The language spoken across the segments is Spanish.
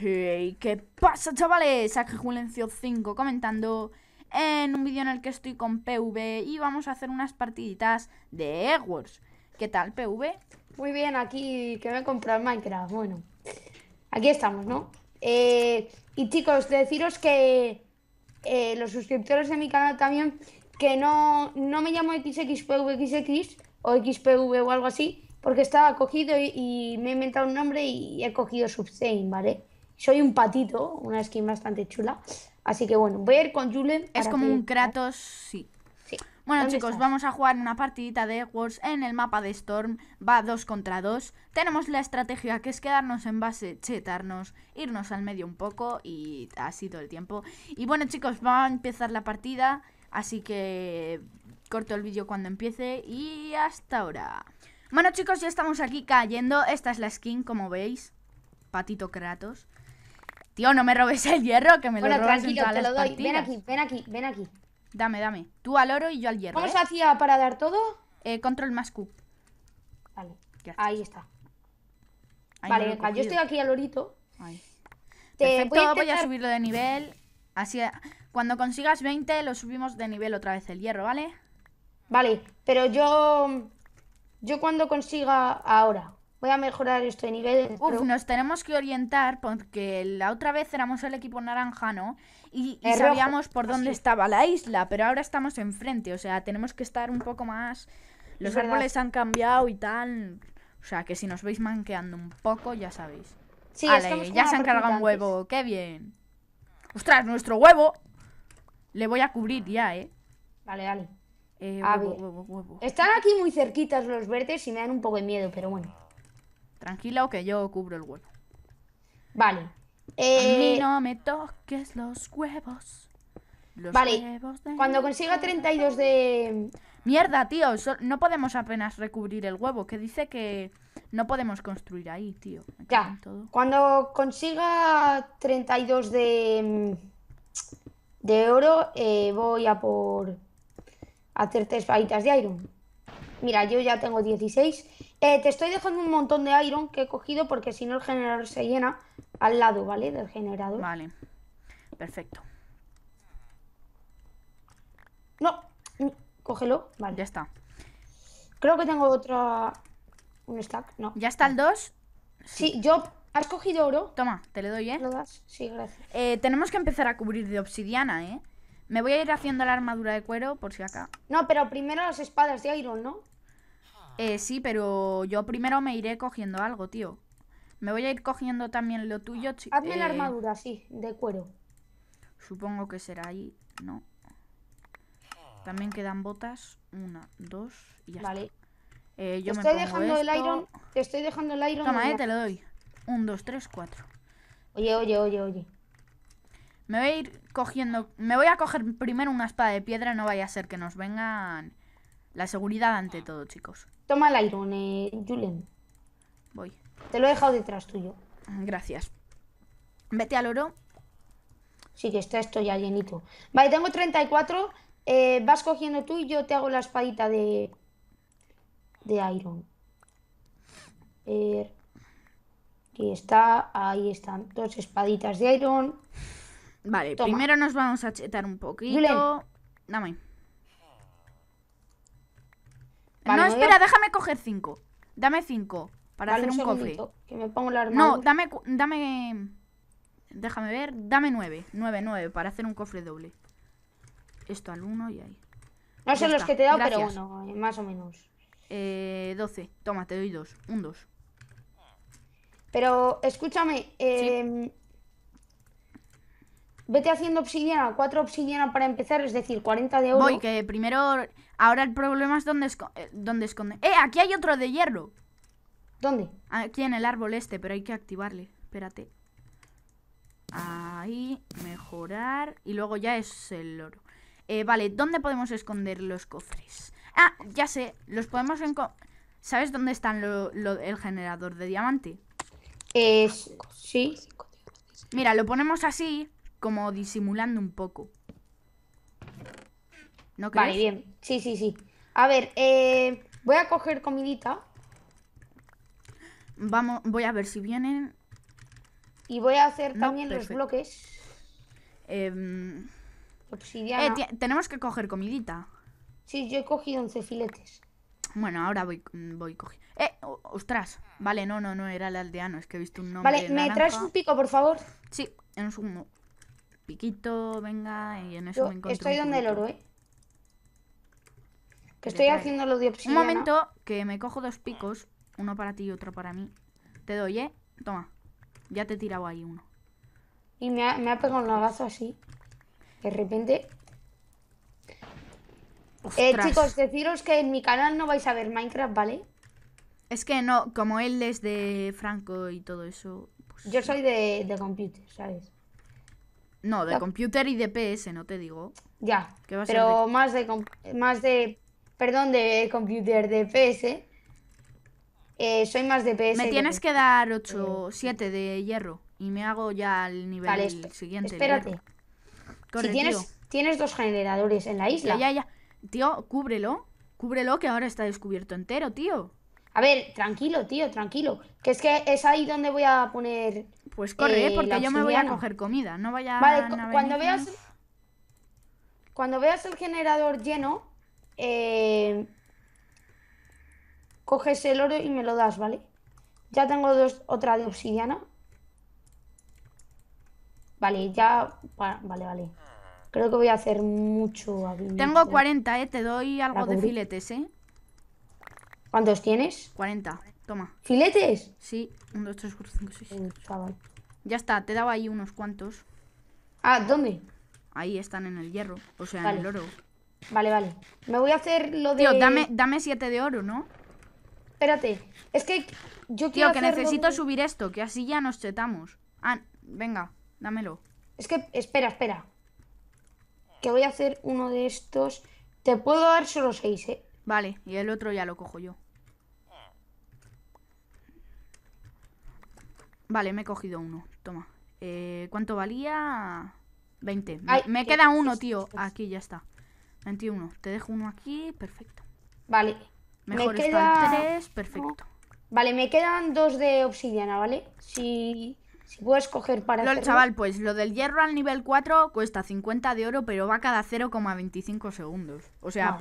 Hey, ¿qué pasa chavales? Aquí Julencio 5 comentando en un vídeo en el que estoy con PV y vamos a hacer unas partiditas de Wars. ¿Qué tal, PV? Muy bien, aquí que me he comprado Minecraft. Bueno, aquí estamos, ¿no? Eh, y chicos, deciros que eh, los suscriptores de mi canal también, que no, no me llamo XXPVXX o XPV o algo así, porque estaba cogido y, y me he inventado un nombre y he cogido Subsane, ¿vale? soy un patito, una skin bastante chula. Así que bueno, voy a ir con Julen. Es como un Kratos, sí. Bueno chicos, vamos a jugar una partidita de Wars en el mapa de Storm. Va 2 contra 2. Tenemos la estrategia que es quedarnos en base, chetarnos, irnos al medio un poco y así todo el tiempo. Y bueno chicos, va a empezar la partida, así que corto el vídeo cuando empiece y hasta ahora. Bueno chicos, ya estamos aquí cayendo. Esta es la skin, como veis. Patito Kratos. Tío, no me robes el hierro, que me lo robes en todas te doy. Ven aquí, ven aquí, ven aquí. Dame, dame. Tú al oro y yo al hierro. ¿Cómo se ¿eh? hacía para dar todo? Eh, control más Q. Vale. Ahí está. vale, yo estoy aquí al orito. Te voy a, voy a subirlo de nivel. Así, eh, cuando consigas 20 lo subimos de nivel otra vez el hierro, ¿vale? Vale, pero yo... Yo cuando consiga ahora voy a mejorar esto de nivel. Uf, nos tenemos que orientar porque la otra vez éramos el equipo naranja, ¿no? Y, sabíamos por dónde estaba la isla, pero ahora estamos enfrente, o sea, tenemos que estar un poco más... Los árboles han cambiado y tal. O sea, que si nos veis manqueando un poco, ya sabéis. Sí, ya se han cargado un huevo, qué bien. ¡Ostras, nuestro huevo! Le voy a cubrir ya, ¿eh? Vale, dale. Eh, Están aquí muy cerquitas los verdes y me dan un poco de miedo, pero bueno. Tranquila o que yo cubro el huevo. Vale. Eh, no me toques los huevos. vale. Huevos Cuando consiga 32 de... Mierda, tío. no podemos apenas recubrir el huevo, que dice que no podemos construir ahí, tío. ya. Cuando consiga 32 de... De oro, eh, voy a por... hacer tres de iron. Mira, yo ya tengo 16. Eh, te estoy dejando un montón de iron que he cogido porque si no el generador se llena al lado, ¿vale? Del generador. Vale, perfecto. No, mm, cógelo, vale. Ya está. Creo que tengo otro Un stack, no. ¿Ya está el 2? Sí. yo... ¿Has cogido oro? Toma, te le doy, ¿eh? ¿Lo das? Sí, gracias. Eh, tenemos que empezar a cubrir de obsidiana, ¿eh? Me voy a ir haciendo la armadura de cuero por si acá. No, pero primero las espadas de iron, ¿no? Eh, sí, pero yo primero me iré cogiendo algo, tío. Me voy a ir cogiendo también lo tuyo. Hazme la eh, armadura, sí, de cuero. Supongo que será ahí, ¿no? También quedan botas. Una, dos y ya vale. Eh, yo te estoy dejando el iron. Te estoy dejando el iron. Toma, eh, te lo doy. Un, dos, tres, cuatro. Oye, oye, oye, oye. Me voy a ir cogiendo. Me voy a coger primero una espada de piedra. No vaya a ser que nos vengan la seguridad ante todo, chicos. Toma el iron, eh, Julen. Voy. Te lo he dejado detrás tuyo. Gracias. Vete al oro. Sí, que está esto ya llenito. Vale, tengo 34. Eh, vas cogiendo tú y yo te hago la espadita de. de iron. Eh, aquí está, ahí están. Dos espaditas de iron. Vale, primero nos vamos a chetar un poquito. Dame. No, espera, déjame coger 5. Dame 5 para hacer un cofre. No, dame. Déjame ver. Dame 9. 9, 9 para hacer un cofre doble. Esto al 1 y ahí. No sé los que te he dado, pero bueno, eh, más o menos. 12. Eh, toma, te doy 2. Un 2. Pero, escúchame. Em, Vete haciendo obsidiana, cuatro obsidiana para empezar, es decir, 40 de oro. Voy, que primero. Ahora el problema es eh, dónde, esconde. ¡Eh! Aquí hay otro de hierro. ¿Dónde? Aquí en el árbol este, pero hay que activarle. Espérate. Ahí, mejorar. Y luego ya es el oro. Eh, vale, ¿dónde podemos esconder los cofres? Ah, ya sé, los podemos ¿Sabes dónde está el generador de diamante? Eh, sí. Mira, lo ponemos así como disimulando un poco. ¿No crees? Vale, bien. Sí, sí, sí. A ver, eh, voy a coger comidita. Vamos, voy a ver si vienen. Y voy a hacer también los bloques. Em, eh, Obsidiana. Eh, tenemos que coger comidita. Sí, yo he cogido 11 filetes. Bueno, ahora voy, voy cogiendo. ¡Eh! ¡Ostras! Vale, no, no, no, era el aldeano, es que he visto un nombre. Vale, ¿me traes un pico, por favor? Sí, en un piquito, venga, y en eso me Estoy donde el oro, ¿eh? Que estoy lo de obsidiana. Un momento, que me cojo dos picos, uno para ti y otro para mí. Te doy, ¿eh? Toma, ya te he tirado ahí uno. Y me ha, pegado un lagazo así. De repente. Eh, chicos, deciros que en mi canal no vais a ver Minecraft, ¿vale? Es que no, como él es de Franco y todo eso. Pues Yo soy de, de computer, ¿sabes? No, de computer y de PS, no te digo. Ya, pero más de... Más de... Perdón, de computer, de PS. Eh, soy más de PS. Me tienes que, dar 8, 7 de hierro. Y me hago ya el nivel vale, siguiente. Espérate. si tienes, tienes dos generadores en la isla. Ya, ya, ya. Tío, cúbrelo. Cúbrelo que ahora está descubierto entero, tío. A ver, tranquilo, tío, tranquilo. Que es que es ahí donde voy a poner. Pues corre, eh, eh, porque yo me voy a coger comida. No vaya a. Vale, cuando veas. Cuando veas el generador lleno, eh, coges el oro y me lo das, ¿vale? Ya tengo dos, otra de obsidiana. Vale, ya. Vale, vale. Creo que voy a hacer mucho. Tengo 40, eh. Te doy algo de filetes, eh. ¿Cuántos tienes? 40. Toma. ¿Filetes? Sí. 1, 2, 3, 4, 5, 6. Ya está, te daba ahí unos cuantos. Ah, ¿dónde? Ahí están en el hierro. O sea, en el oro. Vale, vale. Me voy a hacer lo de. Tío, dame, dame de oro, ¿no? Espérate. Es que yo quiero. Tío, que necesito subir esto, que así ya nos chetamos. Ah, venga, dámelo. Es que, espera, espera. Que voy a hacer uno de estos. Te puedo dar solo 6, ¿eh? Vale, y el otro ya lo cojo yo. Vale, me he cogido uno. Toma. Eh, ¿Cuánto valía? 20. me, eh, queda uno, tío. Aquí ya está. 21. Te dejo uno aquí. Perfecto. Vale. me tres. Perfecto. Vale, me quedan dos de obsidiana, ¿vale? Si, si puedes coger para... el Chaval, pues lo del hierro al nivel 4 cuesta 50 de oro, pero va cada 0,25 segundos. O sea,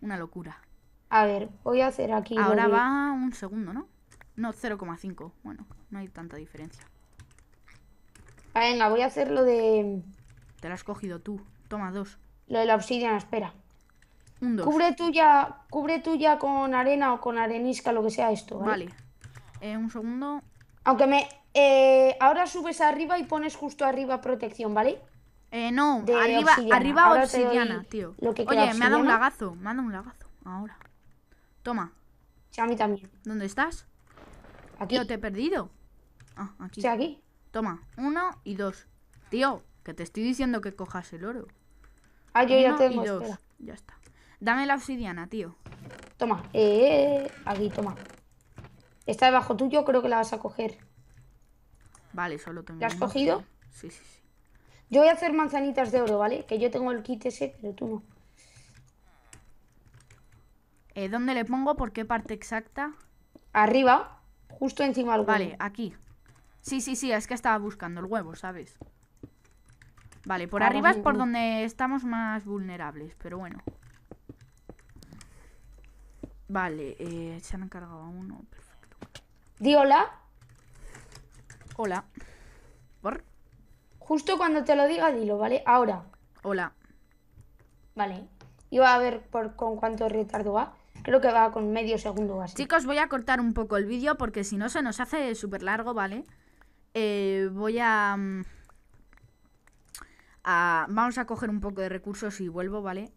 una locura. A ver, voy a hacer aquí... Ahora va un segundo, ¿no? No, 0,5. Bueno, no hay tanta diferencia. Ah, venga, voy a hacer lo de... Te lo has cogido tú. Toma dos. Lo de la obsidiana, espera. Un dos. Cubre tuya, cubre con arena o con arenisca, lo que sea esto. Vale. Eh, un segundo. Aunque me... Eh, ahora subes arriba y pones justo arriba protección, ¿vale? Eh, no, arriba obsidiana, obsidiana tío. Oye, me ha dado un lagazo, me ha dado un lagazo. Ahora. Toma. Sí, a mí también. ¿Dónde estás? Aquí. te he perdido. Ah, aquí. Toma, uno y dos. Tío, que te estoy diciendo que cojas el oro. Ah, yo ya te y dos. Ya está. Dame la obsidiana, tío. Toma, eh, aquí, toma. Está debajo tuyo, creo que la vas a coger. Vale, solo tengo. ¿La has cogido? Sí, sí, sí. Yo voy a hacer manzanitas de oro, ¿vale? Que yo tengo el kit ese, pero tú no. Eh, ¿Dónde le pongo? ¿Por qué parte exacta? Arriba. Justo encima del huevo. Vale, aquí. Sí, sí, sí, es que estaba buscando el huevo, ¿sabes? Vale, por arriba es por donde estamos más vulnerables, pero bueno. Vale, eh, se han encargado a uno, perfecto. Di hola. Hola. ¿Por? Justo cuando te lo diga, dilo, ¿vale? Ahora. Hola. Vale. Iba a ver por, con cuánto retardo va. Creo que va con medio segundo así. Chicos, voy a cortar un poco el vídeo porque si no se nos hace súper largo, ¿vale? Eh, voy a, mm, a... Vamos a coger un poco de recursos y vuelvo, ¿vale?